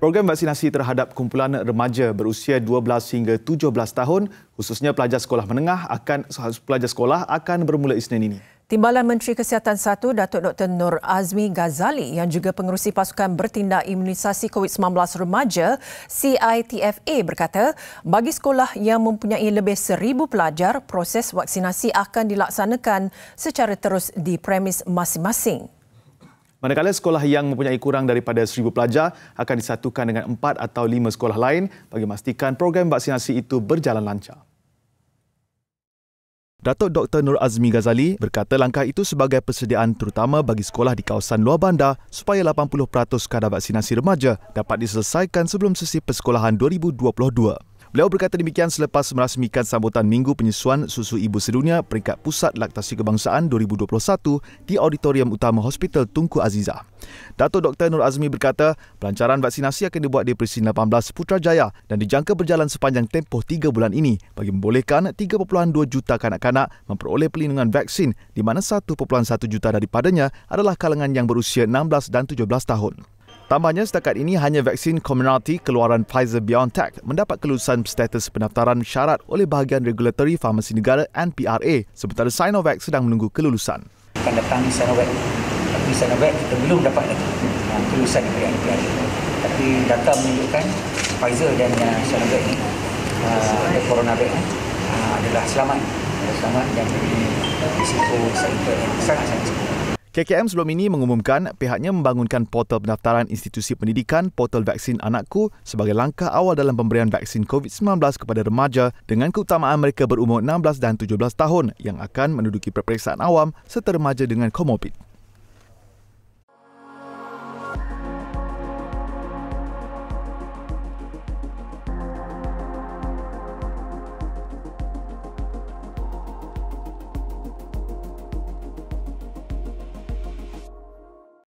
Program vaksinasi terhadap kumpulan remaja berusia 12 hingga 17 tahun, khususnya pelajar sekolah menengah akan pelajar sekolah akan bermula Isnin ini. Timbalan Menteri Kesihatan 1 Datuk Dr Nur Azmi Ghazali yang juga pengerusi pasukan bertindak imunisasi COVID-19 remaja CITFA berkata bagi sekolah yang mempunyai lebih seribu pelajar proses vaksinasi akan dilaksanakan secara terus di premis masing-masing. Manakala sekolah yang mempunyai kurang daripada 1,000 pelajar akan disatukan dengan empat atau lima sekolah lain bagi memastikan program vaksinasi itu berjalan lancar. Datuk Dr. Nur Azmi Ghazali berkata langkah itu sebagai persediaan terutama bagi sekolah di kawasan luar bandar supaya 80% kadar vaksinasi remaja dapat diselesaikan sebelum sesi persekolahan 2022. Beliau berkata demikian selepas merasmikan sambutan Minggu Penyesuan Susu Ibu Sedunia Peringkat Pusat Laktasi Kebangsaan 2021 di Auditorium Utama Hospital Tunku Aziza. Dato' Dr. Nur Azmi berkata, pelancaran vaksinasi akan dibuat di Presiden 18 Putrajaya dan dijangka berjalan sepanjang tempoh 3 bulan ini bagi membolehkan 3.2 juta kanak-kanak memperoleh pelindungan vaksin di mana 1.1 juta daripadanya adalah kalangan yang berusia 16 dan 17 tahun. Tambahnya, setakat ini hanya vaksin Comirnaty keluaran Pfizer-BioNTech mendapat kelulusan status pendaftaran syarat oleh bahagian regulatory farmasi negara NPRA sementara Sinovac sedang menunggu kelulusan. Pendaftaran Sinovac. Tapi Sinovac kita belum dapat lagi ha, kelulusan dari NPRA. Tapi data menunjukkan Pfizer dan uh, Sinovac ini uh, ada uh, coronavirus eh, uh, adalah selamat. selamat dan risiko sakit yang sangat-sangat KKM sebelum ini mengumumkan pihaknya membangunkan portal pendaftaran institusi pendidikan portal vaksin anakku sebagai langkah awal dalam pemberian vaksin COVID-19 kepada remaja dengan keutamaan mereka berumur 16 dan 17 tahun yang akan menduduki peperiksaan awam serta remaja dengan komorbid.